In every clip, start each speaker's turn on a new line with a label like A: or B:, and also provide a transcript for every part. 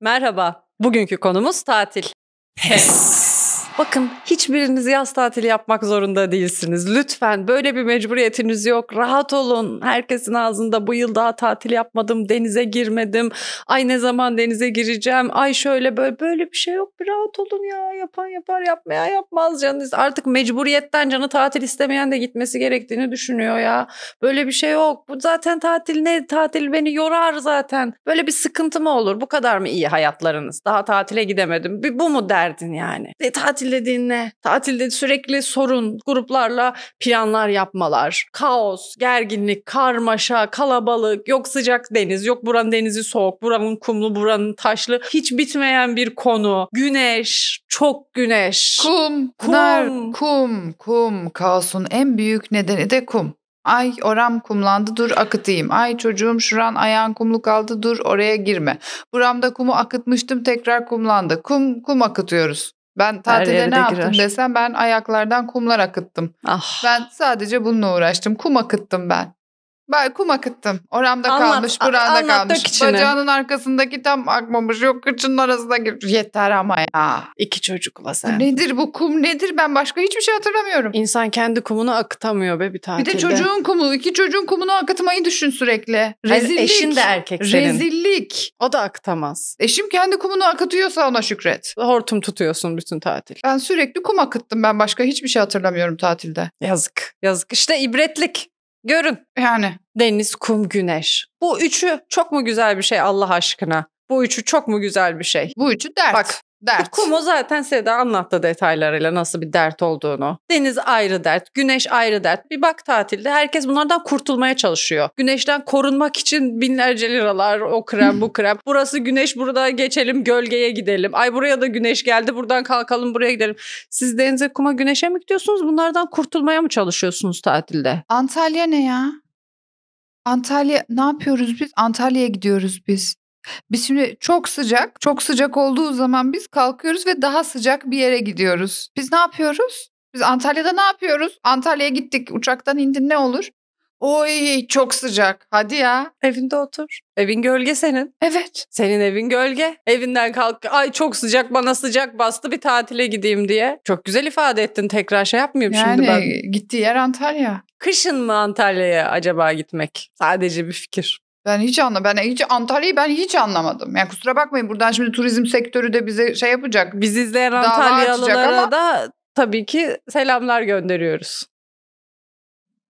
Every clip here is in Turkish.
A: Merhaba. Bugünkü konumuz tatil. Pes. Bakın hiçbiriniz yaz tatili yapmak zorunda değilsiniz. Lütfen böyle bir mecburiyetiniz yok. Rahat olun. Herkesin ağzında bu yıl daha tatil yapmadım, denize girmedim. Ay ne zaman denize gireceğim? Ay şöyle böyle böyle bir şey yok. Bir rahat olun ya. Yapan yapar, yapmaya yapmaz canınız. Artık mecburiyetten canı tatil istemeyen de gitmesi gerektiğini düşünüyor ya. Böyle bir şey yok. Bu zaten tatil ne? Tatil beni yorar zaten. Böyle bir sıkıntı mı olur? Bu kadar mı iyi hayatlarınız? Daha tatile gidemedim. Bu mu derdin yani? E, tatil tatilde dinle. Tatilde sürekli sorun, gruplarla planlar yapmalar, kaos, gerginlik, karmaşa, kalabalık, yok sıcak deniz, yok buranın denizi soğuk, buranın kumlu, buranın taşlı. Hiç bitmeyen bir konu. Güneş, çok güneş. Kum, kum, nar,
B: kum, kum. Kaosun en büyük nedeni de kum. Ay oram kumlandı dur akıtayım. Ay çocuğum şuran ayağın kumlu kaldı dur oraya girme. Buramda kumu akıtmıştım tekrar kumlandı. Kum kum akıtıyoruz. Ben tatilde ne yaptım girer. desem ben ayaklardan kumlar akıttım. Ah. Ben sadece bununla uğraştım. Kum akıttım ben. Ben kum akıttım. Oramda anlat, kalmış, buranda kalmış. içine. Bacağının arkasındaki tam akmamış. Yok kıçının arasında girmiş. Yeter ama ya. İki çocukla sen. nedir
A: bu kum nedir? Ben başka hiçbir şey hatırlamıyorum. İnsan kendi kumunu akıtamıyor be bir tatilde. Bir de çocuğun
B: kumu. iki çocuğun kumunu akıtmayı düşün sürekli. Rezillik. Hayır, eşin de erkek senin.
A: Rezillik. O da akıtamaz. Eşim
B: kendi kumunu akıtıyorsa ona şükret. Hortum tutuyorsun bütün tatil. Ben sürekli kum akıttım. Ben
A: başka hiçbir şey hatırlamıyorum tatilde. Yazık. Yazık. İşte ibretlik. Görün. Yani. Deniz, kum, güneş. Bu üçü çok mu güzel bir şey Allah aşkına? Bu üçü çok mu güzel bir şey? Bu üçü dert. Bak Dert. E, kumu zaten Seda anlattı detaylarıyla nasıl bir dert olduğunu. Deniz ayrı dert, güneş ayrı dert. Bir bak tatilde herkes bunlardan kurtulmaya çalışıyor. Güneşten korunmak için binlerce liralar, o krem bu krem. Burası güneş, burada geçelim gölgeye gidelim. Ay buraya da güneş geldi, buradan kalkalım buraya gidelim. Siz denize, kuma, güneşe mi gidiyorsunuz? Bunlardan kurtulmaya mı çalışıyorsunuz tatilde? Antalya ne ya?
B: Antalya ne yapıyoruz biz? Antalya'ya gidiyoruz biz. Biz şimdi çok sıcak, çok sıcak olduğu zaman biz kalkıyoruz ve daha sıcak bir yere gidiyoruz. Biz ne yapıyoruz? Biz Antalya'da ne yapıyoruz? Antalya'ya gittik, uçaktan indin ne olur? Oy çok
A: sıcak. Hadi ya. Evinde otur. Evin gölge senin. Evet. Senin evin gölge. Evinden kalk. Ay çok sıcak bana sıcak bastı bir tatile gideyim diye. Çok güzel ifade ettin tekrar şey yapmıyorum yani, şimdi ben. Yani
B: gittiği yer Antalya.
A: Kışın mı Antalya'ya acaba
B: gitmek? Sadece bir fikir. Ben hiç anla ben hiç Antalya'yı ben hiç anlamadım. Yani kusura bakmayın buradan şimdi turizm sektörü de bize şey yapacak. Biz izleyen Antalyalılara ama... da tabii ki selamlar gönderiyoruz.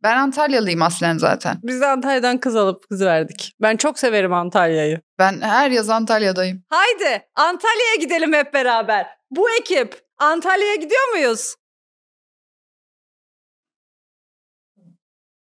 B: Ben Antalyalıyım aslen zaten. Biz de
A: Antalya'dan kız alıp kız verdik. Ben çok severim Antalya'yı. Ben her yaz Antalya'dayım. Haydi Antalya'ya gidelim hep beraber. Bu ekip Antalya'ya gidiyor muyuz?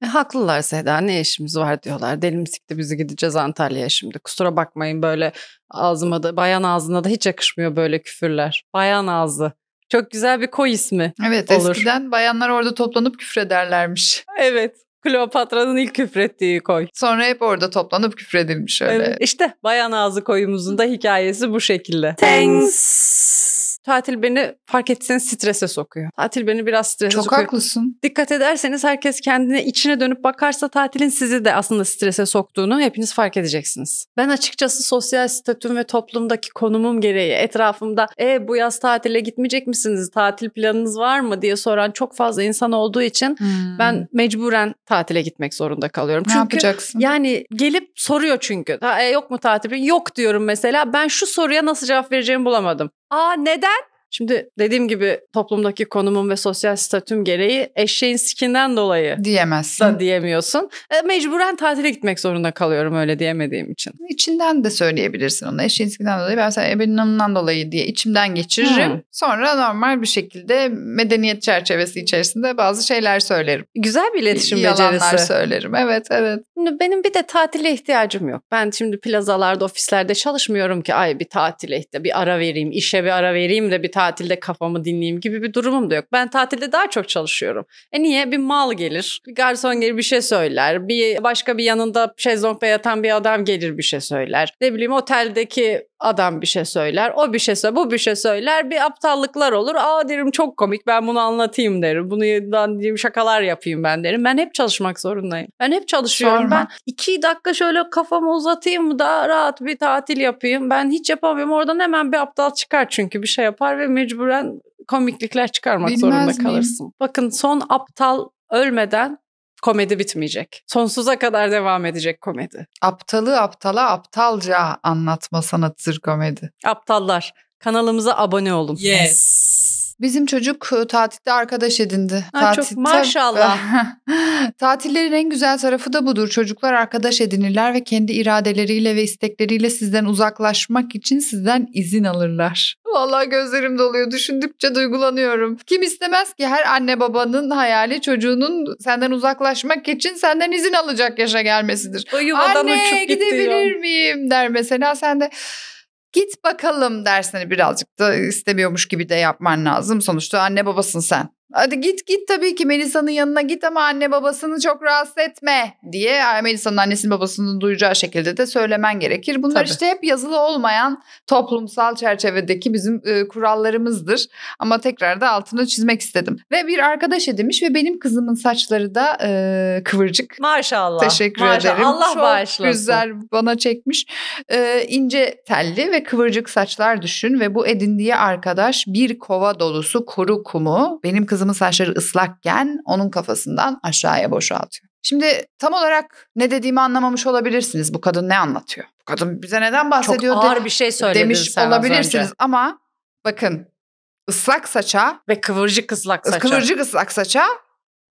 A: E, haklılar Seda ne işimiz var diyorlar. Deli de bizi gideceğiz Antalya'ya şimdi. Kusura bakmayın böyle ağzıma da bayan ağzına da hiç yakışmıyor böyle küfürler. Bayan ağzı. Çok güzel bir koy ismi Evet olur. eskiden
B: bayanlar orada toplanıp küfrederlermiş.
A: Evet. Kleopatra'nın ilk küfrettiği koy. Sonra hep orada toplanıp küfredilmiş öyle. Evet, işte bayan ağzı koyumuzun da hikayesi bu şekilde. Thanks. Tatil beni fark etseniz strese sokuyor. Tatil beni biraz strese Çok sokuyor. Çok haklısın. Dikkat ederseniz herkes kendine içine dönüp bakarsa tatilin sizi de aslında strese soktuğunu hepiniz fark edeceksiniz. Ben açıkçası sosyal statüm ve toplumdaki konumum gereği etrafımda e bu yaz tatile gitmeyecek misiniz? Tatil planınız var mı diye soran çok fazla insan olduğu için hmm. ben mecburen tatile gitmek zorunda kalıyorum. Ne çünkü yapacaksın? Yani gelip soruyor çünkü. e, yok mu tatil? Yok diyorum mesela. Ben şu soruya nasıl cevap vereceğimi bulamadım. Aa neden? Şimdi dediğim gibi toplumdaki konumum ve sosyal statüm gereği eşeğin sikinden dolayı diyemezsin. Da diyemiyorsun. E, mecburen tatile gitmek zorunda kalıyorum öyle diyemediğim için. İçinden de söyleyebilirsin onu
B: Eşeğin sikinden dolayı ben mesela ebenin hanımından dolayı diye içimden geçiririm. Hmm. Sonra normal bir şekilde medeniyet
A: çerçevesi içerisinde bazı şeyler söylerim. Güzel bir iletişim Yalanlar becerisi. Yalanlar söylerim. Evet, evet. Benim bir de tatile ihtiyacım yok. Ben şimdi plazalarda, ofislerde çalışmıyorum ki ay bir tatile bir ara vereyim, işe bir ara vereyim de bir tatilde kafamı dinleyeyim gibi bir durumum da yok. Ben tatilde daha çok çalışıyorum. E niye? Bir mal gelir, bir garson gelir bir şey söyler, bir başka bir yanında şezlongda yatan bir adam gelir bir şey söyler. Ne bileyim oteldeki adam bir şey söyler, o bir şey söyler, bu bir şey söyler. Bir aptallıklar olur. Aa derim çok komik ben bunu anlatayım derim. Bunu derim, şakalar yapayım ben derim. Ben hep çalışmak zorundayım. Ben hep çalışıyorum. Sorma. Ben iki dakika şöyle kafamı uzatayım da rahat bir tatil yapayım. Ben hiç yapamıyorum. Oradan hemen bir aptal çıkar çünkü bir şey yapar ve mecburen komiklikler çıkarmak Bilmez zorunda miyim? kalırsın. Bakın son aptal ölmeden komedi bitmeyecek. Sonsuza kadar devam edecek komedi.
B: Aptalı aptala aptalca anlatma sanatıdır komedi.
A: Aptallar kanalımıza abone olun. Yes.
B: Bizim çocuk tatilde arkadaş edindi.
A: Ha, tatilde, çok maşallah.
B: Tatillerin en güzel tarafı da budur. Çocuklar arkadaş edinirler ve kendi iradeleriyle ve istekleriyle sizden uzaklaşmak için sizden izin alırlar. Vallahi gözlerim doluyor. Düşündükçe duygulanıyorum. Kim istemez ki her anne babanın hayali çocuğunun senden uzaklaşmak için senden izin alacak yaşa gelmesidir. O Anne uçup gidebilir gidiyor. miyim der mesela sen de git bakalım dersini hani birazcık da istemiyormuş gibi de yapman lazım. Sonuçta anne babasın sen. Hadi git git tabii ki Melisa'nın yanına git ama anne babasını çok rahatsız etme diye e, Melisa'nın annesinin babasını duyacağı şekilde de söylemen gerekir. Bunlar tabii. işte hep yazılı olmayan toplumsal çerçevedeki bizim e, kurallarımızdır. Ama tekrar da altını çizmek istedim. Ve bir arkadaş edinmiş ve benim kızımın saçları da e, kıvırcık.
A: Maşallah. Teşekkür Maşallah. ederim. Allah çok bağışlasın. güzel
B: bana çekmiş. E, ince telli ve kıvırcık saçlar düşün ve bu edindiği arkadaş bir kova dolusu kuru kumu benim kızım kızımın saçları ıslakken onun kafasından aşağıya boşaltıyor. Şimdi tam olarak ne dediğimi anlamamış olabilirsiniz. Bu kadın ne anlatıyor? Bu kadın bize neden bahsediyor? Çok ağır de, bir şey söyledin demiş sen olabilirsiniz önce. ama bakın ıslak saça ve kıvırcık ıslak saça. Kıvırcık ıslak saça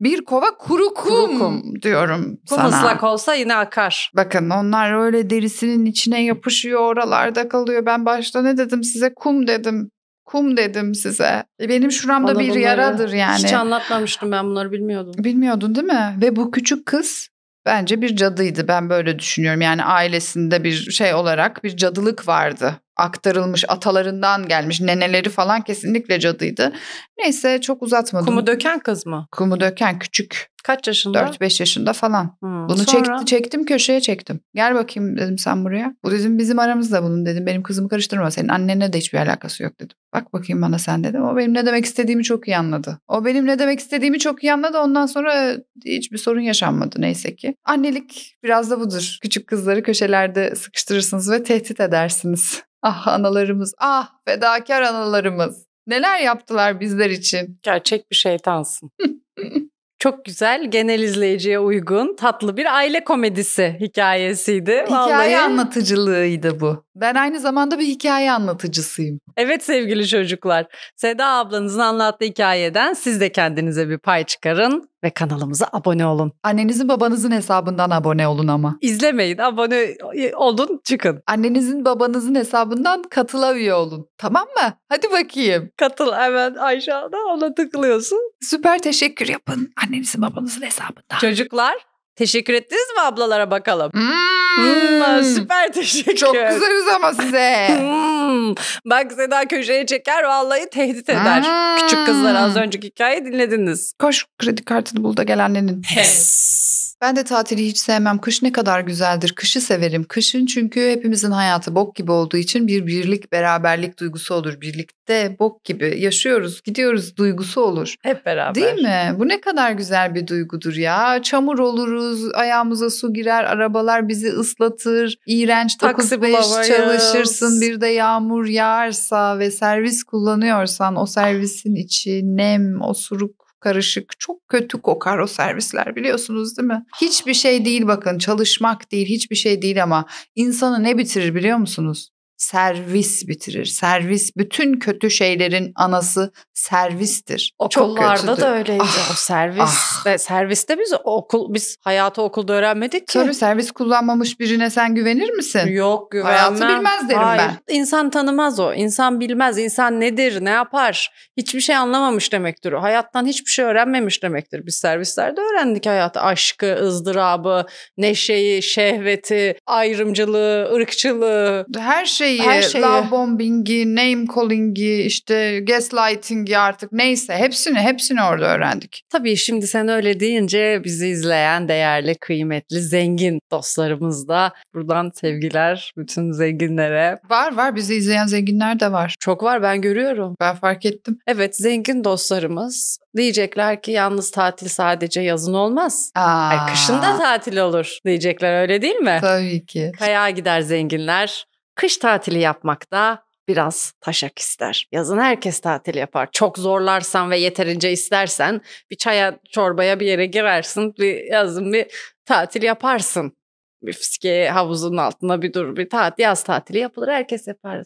B: bir kova kuru kum, kuru kum diyorum kum sana. Kum ıslak olsa yine akar. Bakın onlar öyle derisinin içine yapışıyor oralarda kalıyor. Ben başta ne dedim size kum dedim. Kum dedim size.
A: Benim şuramda Bana bir yaradır yani. Hiç anlatmamıştım ben bunları bilmiyordum. Bilmiyordun değil
B: mi? Ve bu küçük kız bence bir cadıydı ben böyle düşünüyorum. Yani ailesinde bir şey olarak bir cadılık vardı aktarılmış atalarından gelmiş neneleri falan kesinlikle cadıydı. Neyse çok uzatmadım. Kumu döken kız mı? Kumu döken küçük. Kaç yaşında? 4-5 yaşında falan. Hmm, Bunu sonra... çekti, çektim köşeye çektim. Gel bakayım dedim sen buraya. Bu dedim bizim aramızda bunun dedim. Benim kızımı karıştırma senin annene de hiçbir alakası yok dedim. Bak bakayım bana sen dedim. O benim ne demek istediğimi çok iyi anladı. O benim ne demek istediğimi çok iyi anladı. Ondan sonra e, hiçbir sorun yaşanmadı neyse ki. Annelik biraz da budur. Küçük kızları köşelerde sıkıştırırsınız ve tehdit edersiniz. Ah
A: analarımız, ah fedakar analarımız. Neler yaptılar bizler için? Gerçek bir şeytansın. Çok güzel, genel izleyiciye uygun, tatlı bir aile komedisi hikayesiydi. Hikaye Vallahi...
B: anlatıcılığıydı bu.
A: Ben aynı zamanda bir hikaye
B: anlatıcısıyım.
A: Evet sevgili çocuklar. Seda ablanızın anlattığı hikayeden siz de kendinize bir pay çıkarın ve kanalımıza abone olun. Annenizin babanızın hesabından abone olun ama. İzlemeyin, abone olun, çıkın. Annenizin babanızın hesabından katıla olun. Tamam mı? Hadi bakayım. Katıl hemen aşağıda ona tıklıyorsun. Süper teşekkür yapın annenizin babanızın hesabından. Çocuklar Teşekkür ettiniz mi ablalara bakalım? Hmm. süper teşekkür. Çok güzeliz ama size. Hmm. Bak Seda köşeye çeker vallahi tehdit eder. Küçük kızlar hmm. az önceki hikayeyi dinlediniz.
B: Koş kredi kartını bul da gelenlerin. Pes. Ben de tatili hiç sevmem. Kış ne kadar güzeldir. Kışı severim. Kışın çünkü hepimizin hayatı bok gibi olduğu için bir birlik, beraberlik duygusu olur. Birlikte bok gibi yaşıyoruz, gidiyoruz duygusu olur. Hep
A: beraber. Değil mi?
B: Bu ne kadar güzel bir duygudur ya. Çamur oluruz, ayağımıza su girer, arabalar bizi ıslatır. İğrenç 9-5 çalışırsın. Bir de yağmur yağarsa ve servis kullanıyorsan o servisin içi nem, osuruk karışık, çok kötü kokar o servisler biliyorsunuz değil mi? Hiçbir şey değil bakın çalışmak değil hiçbir şey değil ama insanı ne bitirir biliyor musunuz? servis bitirir. Servis bütün kötü şeylerin anası servistir. Okullarda da öyleydi
A: ah, o servis. Ah. de serviste biz okul biz hayatı okulda öğrenmedik ki. Tabii
B: servis kullanmamış birine sen güvenir misin? Yok güvenmem. Hayatı bilmez derim Hayır.
A: ben. İnsan tanımaz o. İnsan bilmez. İnsan nedir, ne yapar? Hiçbir şey anlamamış demektir o. Hayattan hiçbir şey öğrenmemiş demektir. Biz servislerde öğrendik hayatı. Aşkı, ızdırabı, neşeyi, şehveti, ayrımcılığı, ırkçılığı. Her şey şeyi, Her şeyi. love
B: bombingi, name calling'i, işte gaslighting'i artık neyse hepsini hepsini orada öğrendik.
A: Tabii şimdi sen öyle deyince bizi izleyen değerli, kıymetli, zengin dostlarımız da buradan sevgiler bütün zenginlere. Var var bizi izleyen zenginler de var. Çok var ben görüyorum. Ben fark ettim. Evet zengin dostlarımız diyecekler ki yalnız tatil sadece yazın olmaz. Aa. Ay, kışın da tatil olur diyecekler öyle değil mi? Tabii ki. Kaya gider zenginler Kış tatili yapmak da biraz taşak ister. Yazın herkes tatil yapar. Çok zorlarsan ve yeterince istersen bir çaya, çorbaya bir yere girersin. Bir yazın bir tatil yaparsın. Bir fiske havuzun altına bir dur bir tatil, yaz tatili yapılır. Herkes yapar.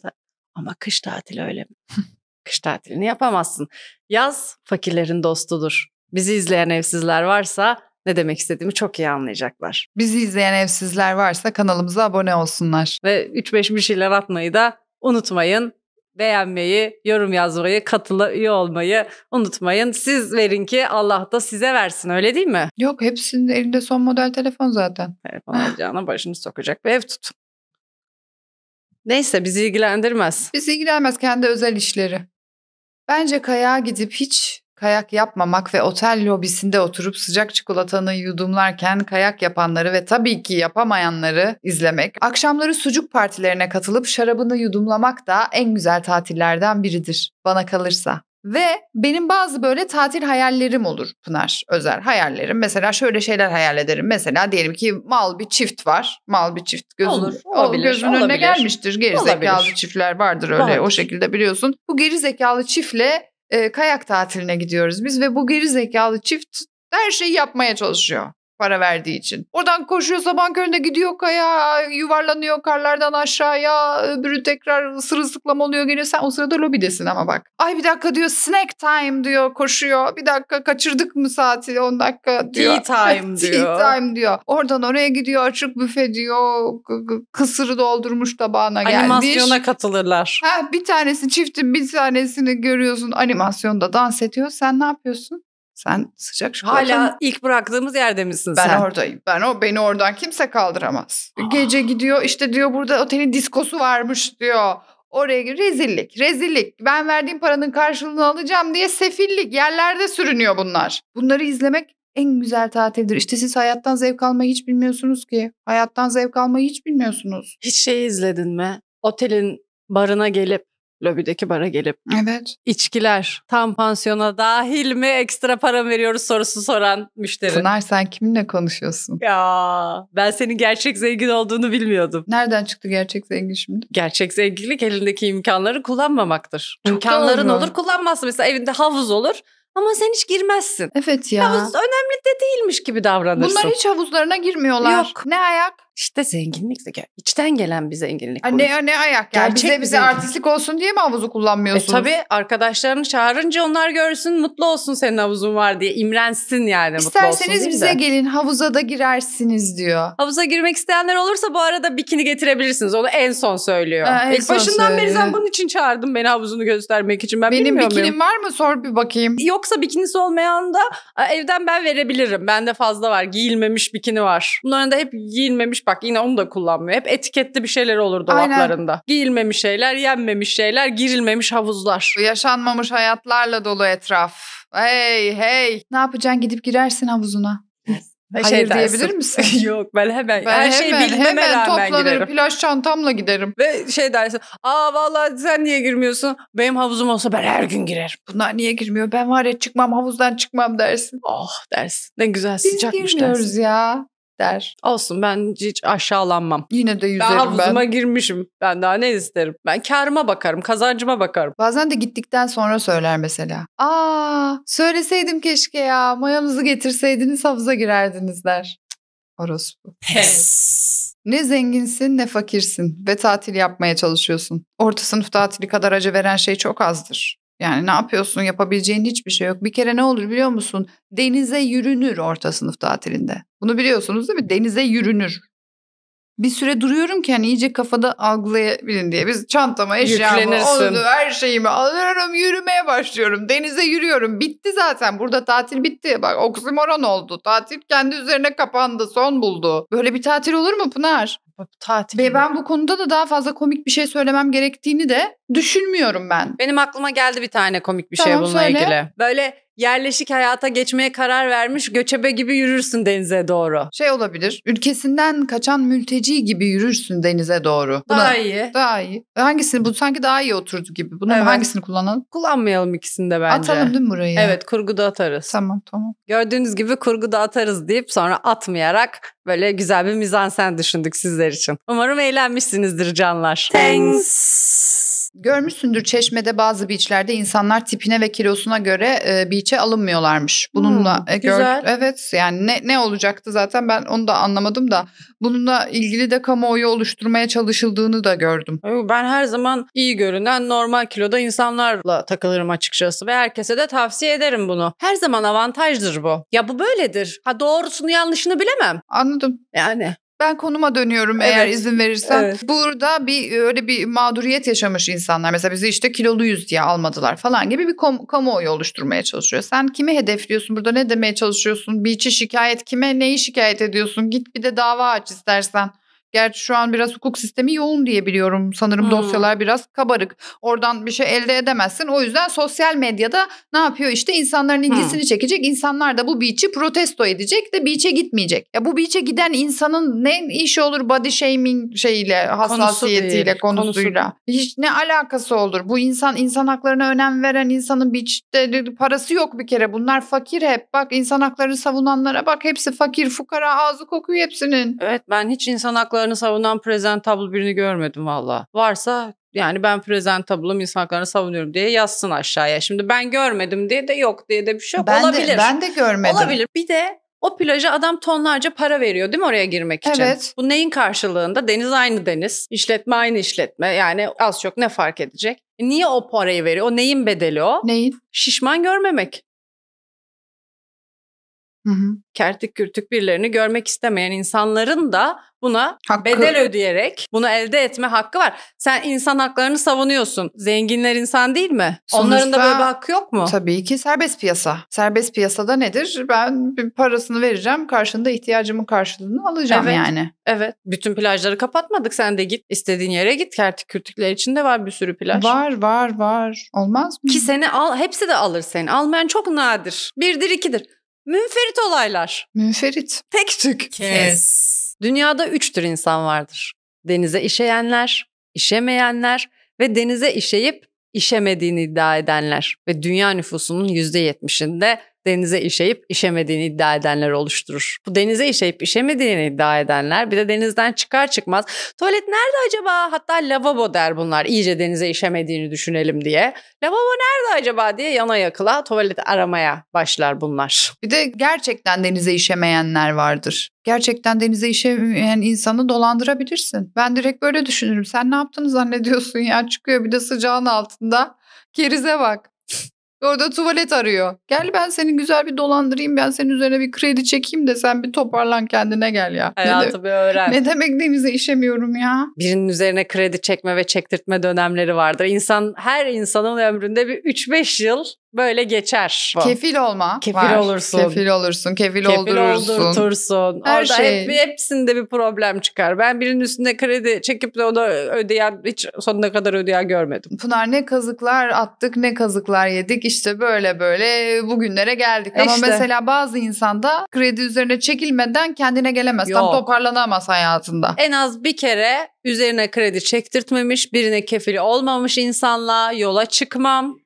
A: Ama kış tatili öyle mi? kış tatilini yapamazsın. Yaz fakirlerin dostudur. Bizi izleyen evsizler varsa ne demek istediğimi çok iyi anlayacaklar.
B: Bizi izleyen evsizler varsa kanalımıza abone olsunlar. Ve
A: 3-5 bir şeyler atmayı da unutmayın. Beğenmeyi, yorum yazmayı, katıla üye olmayı unutmayın. Siz verin ki Allah da size versin öyle değil mi? Yok hepsinin elinde son model telefon zaten. Telefon alacağına başını sokacak bir ev tutun. Neyse bizi ilgilendirmez.
B: Bizi ilgilenmez kendi özel işleri. Bence kayağa gidip hiç kayak yapmamak ve otel lobisinde oturup sıcak çikolatanı yudumlarken kayak yapanları ve tabii ki yapamayanları izlemek, akşamları sucuk partilerine katılıp şarabını yudumlamak da en güzel tatillerden biridir bana kalırsa. Ve benim bazı böyle tatil hayallerim olur Pınar Özer. Hayallerim mesela şöyle şeyler hayal ederim. Mesela diyelim ki mal bir çift var. Mal bir çift gözün, olur, olabilir, gözün olabilir. önüne gelmiştir. gerizekalı olabilir. çiftler vardır öyle Var. o şekilde biliyorsun. Bu gerizekalı çiftle e, kayak tatiline gidiyoruz biz ve bu geri zekalı çift her şeyi yapmaya çalışıyor para verdiği için. Oradan koşuyor sabah köründe gidiyor kaya yuvarlanıyor karlardan aşağıya öbürü tekrar sırılsıklam oluyor geliyor. Sen o sırada lobidesin ama bak. Ay bir dakika diyor snack time diyor koşuyor. Bir dakika kaçırdık mı saati 10 dakika diyor. Tea time diyor. Tea time diyor. Oradan oraya gidiyor açık büfe diyor. Kısırı doldurmuş tabağına geldi. Animasyona
A: katılırlar.
B: Ha, bir tanesi çiftin bir tanesini görüyorsun animasyonda dans ediyor. Sen ne yapıyorsun? Sen sıcak çikolata Hala ilk bıraktığımız yerde misin ben sen? Ben oradayım. Ben o beni oradan kimse kaldıramaz. Ah. Gece gidiyor işte diyor burada otelin diskosu varmış diyor. Oraya gir rezillik, rezillik. Ben verdiğim paranın karşılığını alacağım diye sefillik. Yerlerde sürünüyor bunlar. Bunları izlemek en güzel tatildir. İşte siz hayattan zevk almayı hiç bilmiyorsunuz ki.
A: Hayattan zevk almayı hiç bilmiyorsunuz. Hiç şey izledin mi? Otelin barına gelip lobideki bara gelip. Evet. İçkiler tam pansiyona dahil mi ekstra para veriyoruz sorusu soran müşteri. Pınar
B: sen kiminle konuşuyorsun?
A: Ya ben senin gerçek zengin olduğunu bilmiyordum. Nereden çıktı gerçek zengin şimdi? Gerçek zenginlik elindeki imkanları kullanmamaktır. Çok İmkanların doğru. olur kullanmazsın. Mesela evinde havuz olur. Ama sen hiç girmezsin. Evet ya. Havuz önemli de değilmiş gibi davranırsın. Bunlar hiç havuzlarına girmiyorlar. Yok. Ne ayak işte zenginlik de içten gelen bir zenginlik. Ne ne ayak ya yani bize bize zenginlik. artistlik olsun diye mi havuzu e, kullanmıyorsunuz? E, tabii arkadaşlarını çağırınca onlar görsün mutlu olsun senin havuzun var diye imrensin yani İsterseniz mutlu olsun. bize de. gelin
B: havuza da girersiniz diyor.
A: Havuza girmek isteyenler olursa bu arada bikini getirebilirsiniz onu en son söylüyor. Ha, en İlk son başından beri sen bunun için çağırdın beni havuzunu göstermek için ben Benim bikinim muyum? var mı sor bir bakayım. Yoksa bikinisi olmayan da evden ben verebilirim bende fazla var giyilmemiş bikini var. Bunların da hep giyilmemiş bak yine onu da kullanmıyor. Hep etiketli bir şeyler olur dolaplarında. Aynen. Giyilmemiş şeyler, yenmemiş şeyler, girilmemiş havuzlar. Yaşanmamış hayatlarla dolu etraf. Hey
B: hey. Ne yapacaksın gidip girersin havuzuna. Hayır şey dersin. diyebilir misin?
A: Yok ben hemen ben her şeyi bilmeme hemen rağmen toplanır, girerim. plaj çantamla giderim. Ve şey dersin aa vallahi
B: sen niye girmiyorsun? Benim havuzum olsa ben her gün girerim. Bunlar niye girmiyor? Ben var ya çıkmam havuzdan
A: çıkmam dersin. Oh dersin. Ne güzel Biz sıcakmış dersin. Biz girmiyoruz ya der. Olsun ben hiç aşağılanmam. Yine de yüzerim ben. Havuzuma ben. girmişim. Ben daha ne isterim? Ben karıma bakarım, kazancıma bakarım. Bazen de gittikten sonra söyler mesela.
B: Aa söyleseydim keşke ya mayanızı getirseydiniz havuza girerdiniz der. Orospu. Pes. Ne zenginsin ne fakirsin ve tatil yapmaya çalışıyorsun. Orta sınıf tatili kadar acı veren şey çok azdır. Yani ne yapıyorsun yapabileceğin hiçbir şey yok. Bir kere ne olur biliyor musun? Denize yürünür orta sınıf tatilinde. Bunu biliyorsunuz değil mi? Denize yürünür. Bir süre duruyorum ki hani iyice kafada algılayabilin diye. Biz çantama, eşyamı, Oldu her şeyimi alıyorum yürümeye başlıyorum. Denize yürüyorum. Bitti zaten. Burada tatil bitti. Bak oksimoron oldu. Tatil kendi üzerine kapandı. Son buldu. Böyle bir tatil olur mu Pınar? tatil. Ve ben bu konuda da daha fazla komik bir şey söylemem gerektiğini de
A: düşünmüyorum ben. Benim aklıma geldi bir tane komik bir şey tamam, şey bununla söyle. ilgili. Böyle yerleşik hayata geçmeye karar vermiş göçebe gibi yürürsün denize doğru. Şey olabilir. Ülkesinden
B: kaçan mülteci gibi yürürsün denize doğru. Buna, daha iyi. Daha iyi. Hangisini bu sanki daha
A: iyi oturdu gibi. Bunu evet. hangisini kullanalım? Kullanmayalım ikisini de bence. Atalım değil mi burayı? Evet kurguda atarız. Tamam tamam. Gördüğünüz gibi kurguda atarız deyip sonra atmayarak böyle güzel bir mizansen düşündük sizler sizler için. Umarım eğlenmişsinizdir canlar. Thanks.
B: Görmüşsündür Çeşme'de bazı beachlerde insanlar tipine ve kilosuna göre e, beach'e alınmıyorlarmış.
A: Bununla hmm, e, gör, güzel.
B: evet yani ne ne olacaktı zaten ben onu da anlamadım da bununla ilgili de kamuoyu oluşturmaya çalışıldığını da gördüm.
A: Ben her zaman iyi görünen normal kiloda insanlarla takılırım açıkçası ve herkese de tavsiye ederim bunu. Her zaman avantajdır bu. Ya bu böyledir. Ha doğrusunu yanlışını bilemem. Anladım. Yani
B: ben konuma dönüyorum evet. eğer izin verirsen. Evet. Burada bir öyle bir mağduriyet yaşamış insanlar. Mesela bizi işte kiloluyuz diye almadılar falan gibi bir kom- kamuoyu oluşturmaya çalışıyor. Sen kimi hedefliyorsun? Burada ne demeye çalışıyorsun? Bir içi şikayet kime neyi şikayet ediyorsun? Git bir de dava aç istersen. Gerçi şu an biraz hukuk sistemi yoğun diye biliyorum. Sanırım hmm. dosyalar biraz kabarık. Oradan bir şey elde edemezsin. O yüzden sosyal medyada ne yapıyor işte insanların hmm. ilgisini hmm. çekecek. İnsanlar da bu beach'i protesto edecek de beach'e gitmeyecek. Ya bu beach'e giden insanın ne işi olur body shaming şeyiyle, hassasiyetiyle, konusuyla. Konusu. Hiç ne alakası olur? Bu insan insan haklarına önem veren insanın beach'te parası yok bir kere. Bunlar fakir hep. Bak insan haklarını savunanlara bak hepsi fakir, fukara, ağzı kokuyor hepsinin.
A: Evet ben hiç insan hakları insanlarını savunan prezentabl birini görmedim valla. Varsa yani ben prezentable'ım insanlarını savunuyorum diye yazsın aşağıya. Şimdi ben görmedim diye de yok diye de bir şey yok. Ben Olabilir. De, ben de
B: görmedim. Olabilir.
A: Bir de o plaja adam tonlarca para veriyor değil mi oraya girmek için? Evet. Bu neyin karşılığında? Deniz aynı deniz, işletme aynı işletme. Yani az çok ne fark edecek? E niye o parayı veriyor? O neyin bedeli o? Neyin? Şişman görmemek. Hı hı. Kertik kürtük birilerini görmek istemeyen insanların da buna hakkı. bedel ödeyerek bunu elde etme hakkı var. Sen insan haklarını savunuyorsun. Zenginler insan değil mi? Sonuçta, Onların da böyle bir hakkı
B: yok mu? Tabii ki serbest piyasa. Serbest piyasada nedir? Ben bir parasını vereceğim, karşında ihtiyacımın karşılığını alacağım evet, yani.
A: Evet. Bütün plajları kapatmadık. Sen de git istediğin yere git. Kertik kürtükler içinde var bir sürü plaj. Var, var, var. Olmaz mı? Ki seni al, hepsi de alır seni. Almayan çok nadir. Birdir, ikidir. Münferit olaylar. Münferit. Tek tük. Kes. Kes. Dünyada üç tür insan vardır. Denize işeyenler, işemeyenler ve denize işeyip işemediğini iddia edenler ve dünya nüfusunun %70'inde denize işeyip işemediğini iddia edenler oluşturur. Bu denize işeyip işemediğini iddia edenler bir de denizden çıkar çıkmaz tuvalet nerede acaba hatta lavabo der bunlar iyice denize işemediğini düşünelim diye. Lavabo nerede acaba diye yana yakıla tuvalet aramaya başlar
B: bunlar. Bir de gerçekten denize işemeyenler vardır. Gerçekten denize işemeyen insanı dolandırabilirsin. Ben direkt böyle düşünürüm. Sen ne yaptığını zannediyorsun ya çıkıyor bir de sıcağın altında. Kerize bak. Orada tuvalet arıyor. Gel ben seni güzel bir dolandırayım. Ben senin üzerine bir kredi çekeyim de sen bir toparlan kendine gel ya. Hayatı bir öğren. Ne demek denize işemiyorum ya.
A: Birinin üzerine kredi çekme ve çektirtme dönemleri vardır. İnsan her insanın ömründe bir 3-5 yıl böyle geçer. Bu. Kefil
B: olma. Kefil var. olursun. Kefil olursun, kefil, kefil oldurursun. oldurtursun. Her Orada şey. hep,
A: hepsinde bir problem çıkar. Ben birinin üstünde kredi çekip de onu ödeyen hiç sonuna kadar ödeyen görmedim.
B: Pınar ne kazıklar attık ne kazıklar yedik işte böyle böyle bugünlere geldik. Ama mesela bazı insanda kredi üzerine çekilmeden kendine gelemez. Yok. Tam
A: toparlanamaz hayatında. En az bir kere üzerine kredi çektirtmemiş, birine kefil olmamış insanla yola çıkmam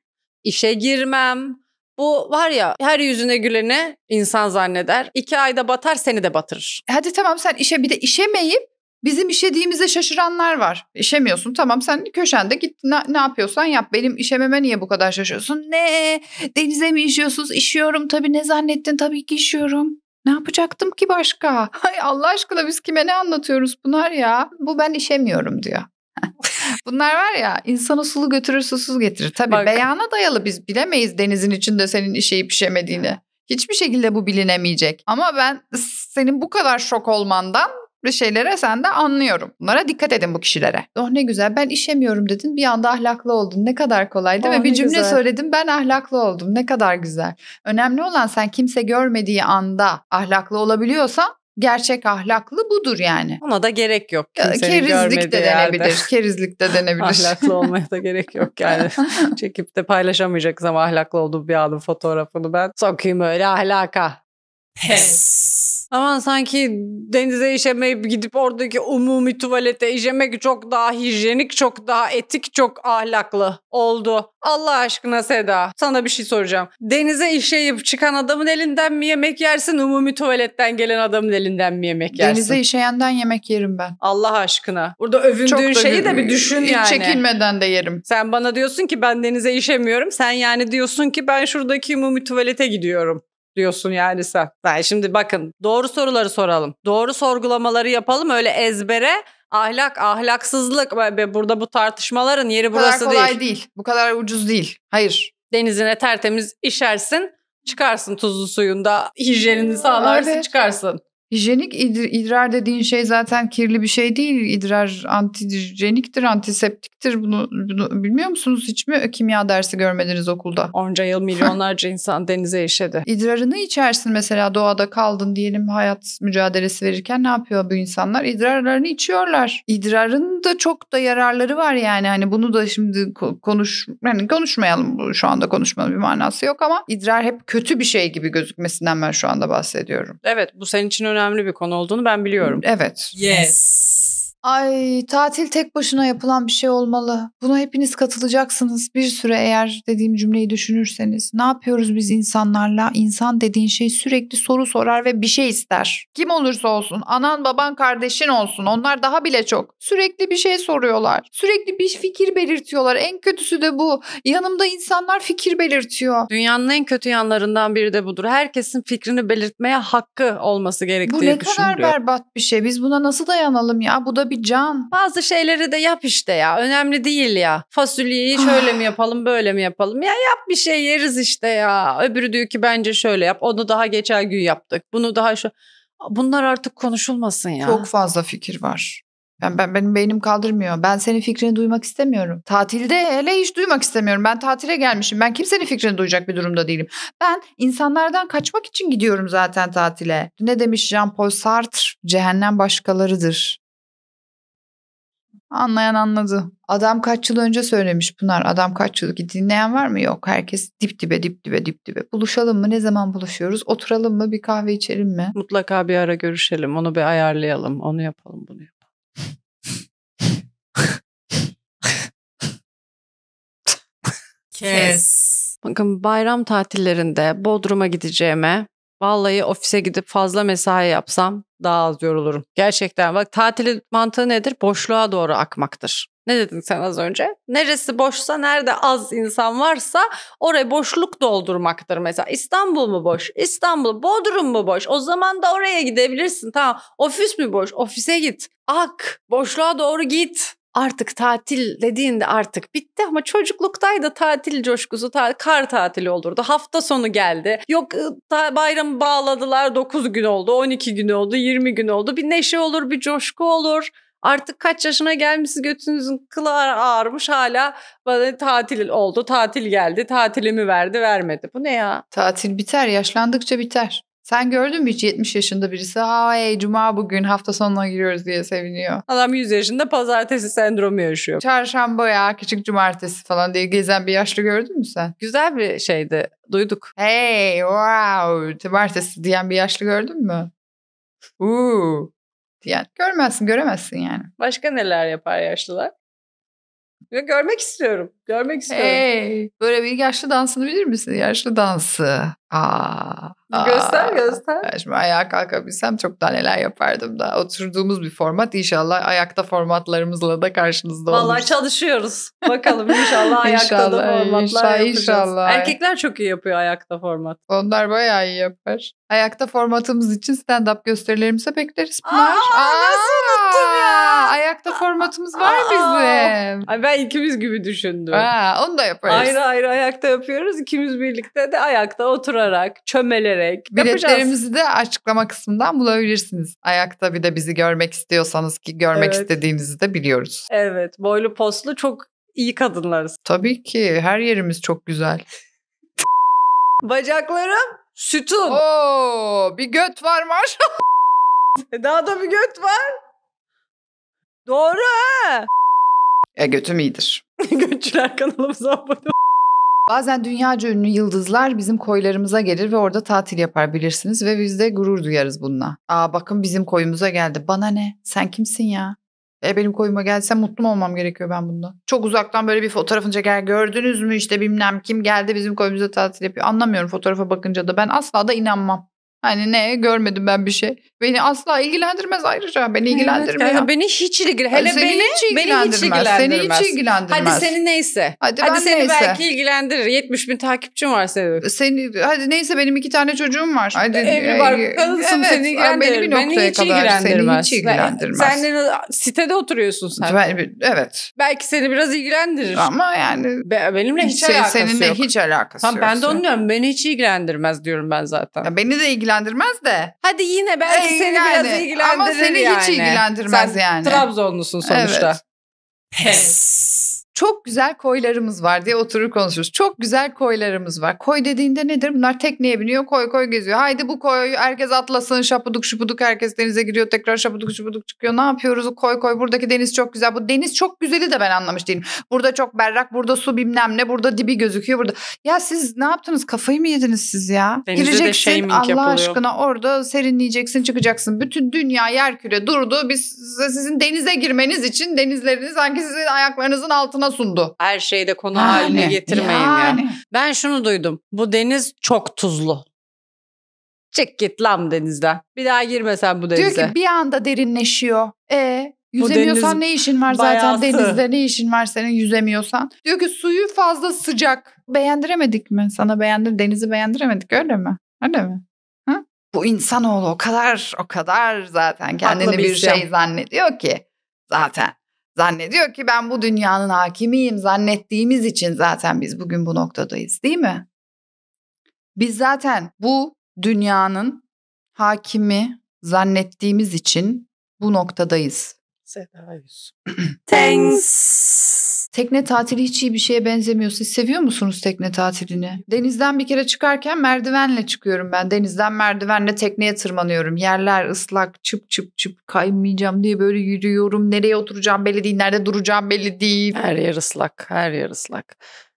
A: işe girmem. Bu var ya her yüzüne gülene insan zanneder. İki ayda batar seni de batırır. E, hadi tamam sen işe bir de işemeyip
B: bizim işediğimize şaşıranlar var. İşemiyorsun tamam sen köşende git ne, ne yapıyorsan yap. Benim işememe niye bu kadar şaşıyorsun? Ne denize mi işiyorsunuz? İşiyorum tabii ne zannettin tabii ki işiyorum. Ne yapacaktım ki başka? Ay Allah aşkına biz kime ne anlatıyoruz bunlar ya? Bu ben işemiyorum diyor. Bunlar var ya insanı sulu götürür susuz getirir. Tabii Bak. beyana dayalı biz bilemeyiz denizin içinde senin işeyip işemediğini. Hiçbir şekilde bu bilinemeyecek. Ama ben senin bu kadar şok olmandan bir şeylere sen de anlıyorum. Bunlara dikkat edin bu kişilere. Oh ne güzel ben işemiyorum dedin bir anda ahlaklı oldun. Ne kadar kolay değil oh, mi? Bir cümle güzel. söyledim ben ahlaklı oldum. Ne kadar güzel. Önemli olan sen kimse görmediği anda ahlaklı olabiliyorsan gerçek ahlaklı budur yani.
A: Ona da gerek yok. Kerizlik de denebilir. Yerde. Kerizlik de denebilir. ahlaklı olmaya da gerek yok yani. Çekip de paylaşamayacak ahlaklı olduğu bir anın fotoğrafını ben sokayım öyle ahlaka. Pes. Aman sanki denize işemeyip gidip oradaki umumi tuvalete işemek çok daha hijyenik, çok daha etik, çok ahlaklı oldu. Allah aşkına Seda sana bir şey soracağım. Denize işeyip çıkan adamın elinden mi yemek yersin, umumi tuvaletten gelen adamın elinden mi yemek yersin? Denize
B: işeyenden yemek yerim ben. Allah aşkına. Burada övündüğün da şeyi de bir düşün hiç yani. Çekinmeden
A: de yerim. Sen bana diyorsun ki ben denize işemiyorum. Sen yani diyorsun ki ben şuradaki umumi tuvalete gidiyorum diyorsun yani sen. Yani şimdi bakın doğru soruları soralım. Doğru sorgulamaları yapalım. Öyle ezbere ahlak, ahlaksızlık burada bu tartışmaların yeri bu burası değil. Bu kadar kolay değil. değil. Bu kadar ucuz değil. Hayır. Denizine tertemiz işersin çıkarsın tuzlu suyunda hijyenini ee, sağlarsın evet. çıkarsın.
B: Jenik idrar dediğin şey zaten kirli bir şey değil. İdrar antijeniktir, antiseptiktir. Bunu, bunu bilmiyor musunuz hiç mi? Kimya dersi görmediniz okulda. Onca yıl milyonlarca insan denize yaşadı. İdrarını içersin mesela doğada kaldın diyelim hayat mücadelesi verirken ne yapıyor bu insanlar? İdrarlarını içiyorlar. İdrarın da çok da yararları var yani. Hani bunu da şimdi konuş yani konuşmayalım şu anda konuşmanın bir manası yok ama idrar hep kötü bir şey gibi gözükmesinden ben şu anda bahsediyorum.
A: Evet bu senin için önemli bir konu olduğunu ben biliyorum. Evet. Yes.
B: Ay tatil tek başına yapılan bir şey olmalı. Buna hepiniz katılacaksınız bir süre eğer dediğim cümleyi düşünürseniz. Ne yapıyoruz biz insanlarla? İnsan dediğin şey sürekli soru sorar ve bir şey ister. Kim olursa olsun, anan, baban, kardeşin olsun. Onlar daha bile çok. Sürekli bir şey soruyorlar. Sürekli bir fikir belirtiyorlar. En
A: kötüsü de bu. Yanımda insanlar fikir belirtiyor. Dünyanın en kötü yanlarından biri de budur. Herkesin fikrini belirtmeye hakkı olması gerektiği düşünülüyor. Bu ne kadar berbat bir şey. Biz buna nasıl dayanalım ya? Bu da bir Tabii can. Bazı şeyleri de yap işte ya. Önemli değil ya. Fasulyeyi ah. şöyle mi yapalım böyle mi yapalım? Ya yap bir şey yeriz işte ya. Öbürü diyor ki bence şöyle yap. Onu daha geçen gün yaptık. Bunu daha şu... Bunlar artık konuşulmasın ya. Çok
B: fazla fikir var. Ben, ben benim beynim kaldırmıyor. Ben senin fikrini duymak istemiyorum. Tatilde hele hiç duymak istemiyorum. Ben tatile gelmişim. Ben kimsenin fikrini duyacak bir durumda değilim. Ben insanlardan kaçmak için gidiyorum zaten tatile. Ne demiş Jean-Paul Sartre? Cehennem başkalarıdır. Anlayan anladı. Adam kaç yıl önce söylemiş Pınar. Adam kaç yıl ki dinleyen var mı? Yok. Herkes dip dibe dip dibe dip dibe.
A: Buluşalım mı? Ne zaman buluşuyoruz? Oturalım mı? Bir kahve içelim mi? Mutlaka bir ara görüşelim. Onu bir ayarlayalım. Onu yapalım bunu yapalım. Kes. Bakın bayram tatillerinde Bodrum'a gideceğime Vallahi ofise gidip fazla mesai yapsam daha az yorulurum. Gerçekten bak tatili mantığı nedir? Boşluğa doğru akmaktır. Ne dedin sen az önce? Neresi boşsa, nerede az insan varsa oraya boşluk doldurmaktır mesela. İstanbul mu boş? İstanbul. Bodrum mu boş? O zaman da oraya gidebilirsin. Tamam. Ofis mi boş? Ofise git. Ak. Boşluğa doğru git artık tatil dediğinde artık bitti ama çocukluktaydı tatil coşkusu ta, kar tatili olurdu. Hafta sonu geldi. Yok ıı, ta, bayramı bağladılar 9 gün oldu, 12 gün oldu, 20 gün oldu. Bir neşe olur, bir coşku olur. Artık kaç yaşına gelmişiz götünüzün kılı ağarmış hala bana tatil oldu, tatil geldi, tatilimi verdi, vermedi. Bu ne ya? Tatil biter, yaşlandıkça
B: biter. Sen gördün mü hiç 70 yaşında birisi hey cuma bugün hafta sonuna giriyoruz diye seviniyor.
A: Adam 100 yaşında pazartesi sendromu yaşıyor. Çarşamba ya küçük cumartesi
B: falan diye gezen bir yaşlı gördün mü sen? Güzel bir şeydi duyduk. Hey wow cumartesi diyen bir yaşlı gördün mü? Uuu diyen. Görmezsin göremezsin yani.
A: Başka neler yapar yaşlılar? Görmek istiyorum. Görmek istiyorum. Hey,
B: böyle bir yaşlı dansını bilir misin? Yaşlı dansı. Aa, aa. Göster
A: göster.
B: Şimdi ayağa kalkabilsem çok daha neler yapardım da. Oturduğumuz bir format inşallah ayakta formatlarımızla da karşınızda olur. Vallahi
A: çalışıyoruz. Bakalım inşallah ayakta inşallah, da formatlar inşallah, yapacağız. Inşallah. Erkekler çok iyi yapıyor ayakta format. Onlar bayağı
B: iyi yapar. Ayakta formatımız için stand-up gösterilerimize bekleriz Pınar. Aa, Aa, nasıl unuttum ya?
A: Ayakta formatımız var bizim. Ay ben ikimiz gibi düşündüm. Aa, onu da yaparız. Ayrı ayrı ayakta yapıyoruz. İkimiz birlikte de ayakta oturarak, çömelerek Biletlerimizi yapacağız.
B: de açıklama kısmından bulabilirsiniz. Ayakta bir de bizi görmek istiyorsanız ki görmek evet. istediğinizi de biliyoruz.
A: Evet. Boylu poslu çok iyi kadınlarız. Tabii ki. Her yerimiz çok güzel. Bacaklarım sütun.
B: Oo, bir göt var maşallah. E, daha da bir göt var. Doğru E götüm iyidir. Göççüler kanalımıza abone ol. Bazen dünyaca ünlü yıldızlar bizim koylarımıza gelir ve orada tatil yapar bilirsiniz ve biz de gurur duyarız bununla. Aa bakın bizim koyumuza geldi. Bana ne? Sen kimsin ya? E benim koyuma geldi. Sen mutlu mu olmam gerekiyor ben bunda? Çok uzaktan böyle bir fotoğrafını çeker. Gördünüz mü işte bilmem kim geldi bizim koyumuza tatil yapıyor. Anlamıyorum fotoğrafa bakınca da ben asla da inanmam. Hani ne görmedim ben bir şey. Beni asla ilgilendirmez ayrıca. Beni ilgilendirmiyor. Evet,
A: beni hiç ilgilendirmez. Hani hele seni beni, hiç ilgilendirmez. Beni hiç ilgilendirmez. Seni hiç ilgilendirmez. Hadi seni neyse. Hadi, hadi seni neyse. belki
B: ilgilendirir. 70 bin takipçim var senin. E, seni, hadi neyse benim iki tane çocuğum
A: var. Hadi, Evli e, var. E, Kadınsın evet, seni ilgilendirir. Beni beni hiç kadar ilgilendirmez. seni hiç ilgilendirmez. Ben, sen sitede oturuyorsun sen. Ben, evet. Belki seni biraz ilgilendirir. Ama yani. Be, benimle hiç, hiç alakası seninle yok. Seninle hiç alakası tamam, yok. Ben de onu diyorum. Beni hiç ilgilendirmez diyorum ben zaten. Ya beni de ilgilendirmez ilgilendirmez de. Hadi yine belki e, seni yani, biraz ilgilendirir yani. ama seni yani. hiç ilgilendirmez Sen yani. Trabzonlusun sonuçta.
B: Evet. Pes çok güzel koylarımız var diye oturur konuşuruz. Çok güzel koylarımız var. Koy dediğinde nedir? Bunlar tekneye biniyor koy koy geziyor. Haydi bu koyu herkes atlasın şapuduk şupuduk herkes denize giriyor tekrar şapuduk şupuduk çıkıyor. Ne yapıyoruz koy koy buradaki deniz çok güzel. Bu deniz çok güzeli de ben anlamış değilim. Burada çok berrak burada su bilmem ne burada dibi gözüküyor burada. Ya siz ne yaptınız kafayı mı yediniz siz ya? Denize Gireceksin de Allah yapılıyor. aşkına orada serinleyeceksin çıkacaksın. Bütün dünya yer küre durdu. Biz sizin denize girmeniz için denizleriniz sanki sizin ayaklarınızın altına topluma sundu.
A: Her şeyde konu
B: yani, haline getirmeyin yani.
A: ya. Ben şunu duydum. Bu deniz çok tuzlu. Çık git lam denizden. Bir daha girme sen bu denize. Diyor ki bir
B: anda derinleşiyor. E yüzemiyorsan ne işin var zaten bayası. denizde ne işin var senin yüzemiyorsan. Diyor ki suyu fazla sıcak. Beğendiremedik mi? Sana beğendir denizi beğendiremedik öyle mi? Öyle mi? Hı? Bu insanoğlu o kadar o kadar zaten kendini Haklı bir, bir şey zannediyor ki zaten Zannediyor ki ben bu dünyanın hakimiyim zannettiğimiz için zaten biz bugün bu noktadayız değil mi? Biz zaten bu dünyanın hakimi zannettiğimiz için bu noktadayız.
A: Sedayüz. Thanks.
B: Tekne tatili hiç iyi bir şeye benzemiyor. Siz seviyor musunuz tekne tatilini? Denizden bir kere çıkarken merdivenle çıkıyorum ben. Denizden merdivenle tekneye tırmanıyorum. Yerler ıslak, çıp çıp çıp kaymayacağım diye böyle
A: yürüyorum. Nereye oturacağım belli değil, nerede duracağım belli değil. Her yer ıslak, her yer ıslak.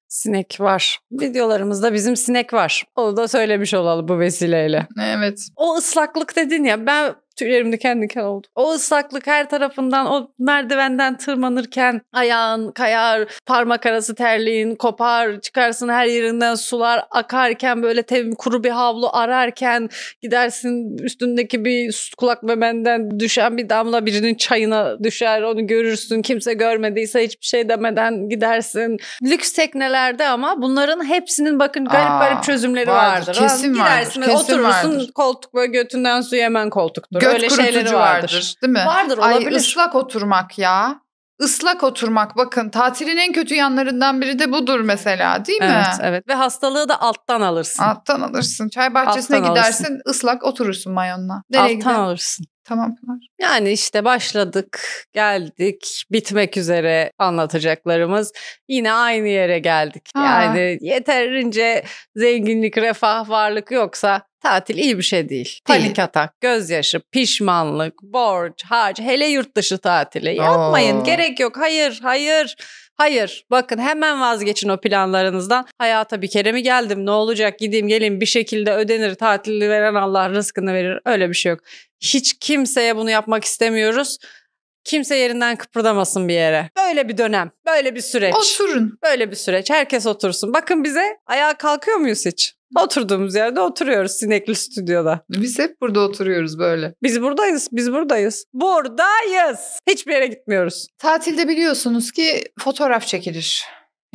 A: Sinek var. Videolarımızda bizim sinek var. Onu da söylemiş olalım bu vesileyle. Evet. O ıslaklık dedin ya ben Tüylerim diken diken oldu. O ıslaklık her tarafından o merdivenden tırmanırken ayağın kayar, parmak arası terliğin kopar, çıkarsın her yerinden sular akarken böyle tev kuru bir havlu ararken gidersin üstündeki bir kulak memenden düşen bir damla birinin çayına düşer onu görürsün. Kimse görmediyse hiçbir şey demeden gidersin. Lüks teknelerde ama bunların hepsinin bakın garip Aa, garip çözümleri vardır. vardır. Kesin Gidersin vardır, kesin oturursun vardır. koltuk böyle götünden su yemen koltuktur. Gö- göt öyle şeyleri vardır. vardır. Değil mi? Vardır olabilir. Ay
B: ıslak oturmak ya. Islak oturmak bakın tatilin en kötü yanlarından biri de budur mesela
A: değil mi? Evet evet ve hastalığı da alttan alırsın. Alttan alırsın. Çay bahçesine alttan gidersin
B: alırsın. ıslak oturursun mayonla. Nereye alttan gider? alırsın. Tamam Pınar.
A: Yani işte başladık, geldik, bitmek üzere anlatacaklarımız. Yine aynı yere geldik. Ha. Yani yeterince zenginlik, refah, varlık yoksa tatil iyi bir şey değil. Panik atak, gözyaşı, pişmanlık, borç, harç, hele yurt dışı tatili. Yapmayın, gerek yok. Hayır, hayır. Hayır bakın hemen vazgeçin o planlarınızdan. Hayata bir kere mi geldim ne olacak gideyim geleyim bir şekilde ödenir tatili veren Allah rızkını verir öyle bir şey yok. Hiç kimseye bunu yapmak istemiyoruz. Kimse yerinden kıpırdamasın bir yere. Böyle bir dönem, böyle bir süreç. Oturun. Böyle bir süreç. Herkes otursun. Bakın bize ayağa kalkıyor muyuz hiç? Oturduğumuz yerde oturuyoruz sinekli stüdyoda. Biz hep burada oturuyoruz böyle. Biz buradayız, biz buradayız. Buradayız.
B: Hiçbir yere gitmiyoruz. Tatilde biliyorsunuz ki fotoğraf çekilir.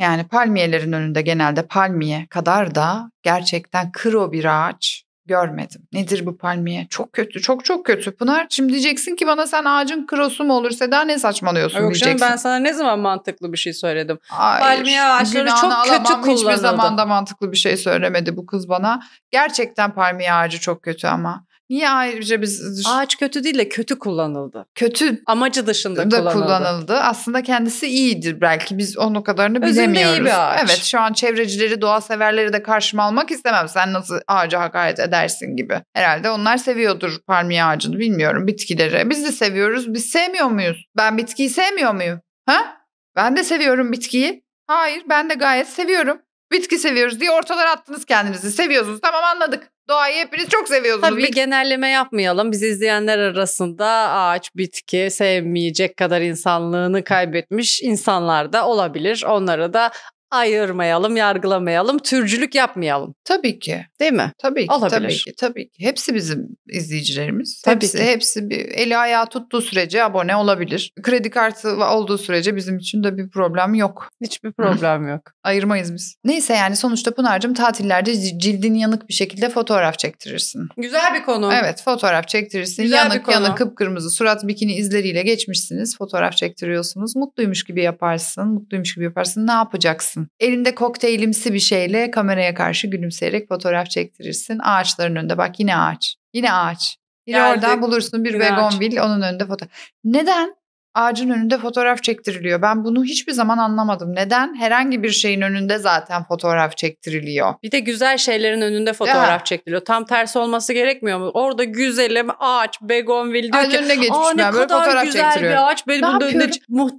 B: Yani palmiyelerin önünde genelde palmiye kadar da gerçekten kro bir ağaç görmedim. Nedir bu palmiye? Çok kötü, çok çok kötü. Pınar şimdi diyeceksin ki bana sen ağacın krosu mu olur Seda ne saçmalıyorsun Yok diyeceksin. Canım, ben
A: sana ne zaman mantıklı bir şey söyledim? Hayır, palmiye ağaçları çok kötü kullanıldı. Hiçbir zaman da
B: mantıklı bir şey söylemedi bu kız bana. Gerçekten palmiye ağacı çok kötü ama. Niye ayrıca biz düş- ağaç kötü değil de kötü kullanıldı. Kötü amacı dışında da kullanıldı. kullanıldı. Aslında kendisi iyidir belki biz onun kadarını Özünde bilemiyoruz. iyi bir ağaç. Evet şu an çevrecileri, doğa severleri de karşıma almak istemem. Sen nasıl ağaca hakaret edersin gibi. Herhalde onlar seviyordur palmiye ağacını bilmiyorum bitkileri. Biz de seviyoruz. Biz sevmiyor muyuz? Ben bitkiyi sevmiyor muyum? Ha? Ben de seviyorum bitkiyi. Hayır ben de gayet seviyorum. Bitki seviyoruz diye ortalara attınız kendinizi. Seviyorsunuz tamam anladık.
A: Doğayı hepiniz çok seviyorsunuz. Tabii bir genelleme yapmayalım. Biz izleyenler arasında ağaç, bitki sevmeyecek kadar insanlığını kaybetmiş insanlar da olabilir. Onlara da ayırmayalım, yargılamayalım, türcülük yapmayalım. Tabii ki. Değil mi? Tabii ki. Olabilir. Tabii ki.
B: Tabii ki. Hepsi bizim izleyicilerimiz. Tabii hepsi ki. hepsi bir eli ayağı tuttuğu sürece abone olabilir. Kredi kartı olduğu sürece bizim için de bir problem yok. Hiçbir problem yok. Ayırmayız biz. Neyse yani sonuçta Pınar'cığım tatillerde cildin yanık bir şekilde fotoğraf çektirirsin. Güzel bir konu. Evet, fotoğraf çektirirsin. Güzel yanık bir konu. yanık kıpkırmızı surat bikini izleriyle geçmişsiniz. Fotoğraf çektiriyorsunuz. Mutluymuş gibi yaparsın. Mutluymuş gibi yaparsın. Ne yapacaksın? lazım. Elinde kokteylimsi bir şeyle kameraya karşı gülümseyerek fotoğraf çektirirsin. Ağaçların önünde bak yine ağaç. Yine ağaç. Yine Geldik. oradan bulursun bir Yine onun önünde fotoğraf. Neden? ağacın önünde fotoğraf çektiriliyor. Ben bunu hiçbir zaman anlamadım. Neden? Herhangi bir şeyin önünde zaten fotoğraf
A: çektiriliyor. Bir de güzel şeylerin önünde fotoğraf ya. çektiriliyor. Tam tersi olması gerekmiyor mu? Orada güzelim ağaç begonvil diyor ki önüne geçmiş ne ben, kadar fotoğraf güzel bir ağaç benim ne önünde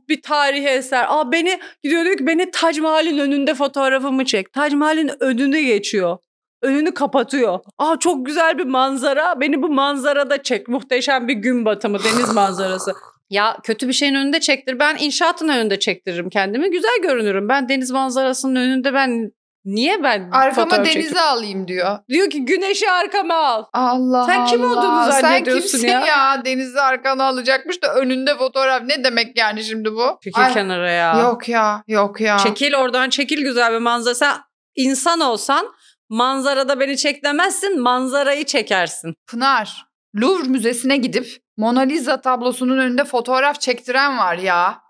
A: bir tarihi eser. Aa beni gidiyor diyor ki beni Tac Mahal'in önünde fotoğrafımı çek. Tac Mahal'in önüne geçiyor önünü kapatıyor. Aa çok güzel bir manzara. Beni bu manzarada çek. Muhteşem bir gün batımı, deniz manzarası. Ya kötü bir şeyin önünde çektir. Ben inşaatın önünde çektiririm kendimi. Güzel görünürüm. Ben deniz manzarasının önünde ben Niye ben Arkama denize
B: alayım diyor.
A: Diyor ki güneşi arkama al. Allah Sen kim Allah. olduğunu zannediyorsun Sen kimsin ya? ya? Denizi arkana alacakmış da önünde fotoğraf. Ne demek yani şimdi bu? Çekil kenara ya. Yok
B: ya yok ya. Çekil
A: oradan çekil güzel bir manzara. Sen insan olsan manzarada beni çek demezsin manzarayı çekersin.
B: Pınar Louvre Müzesi'ne gidip Mona Lisa tablosunun önünde fotoğraf çektiren var ya.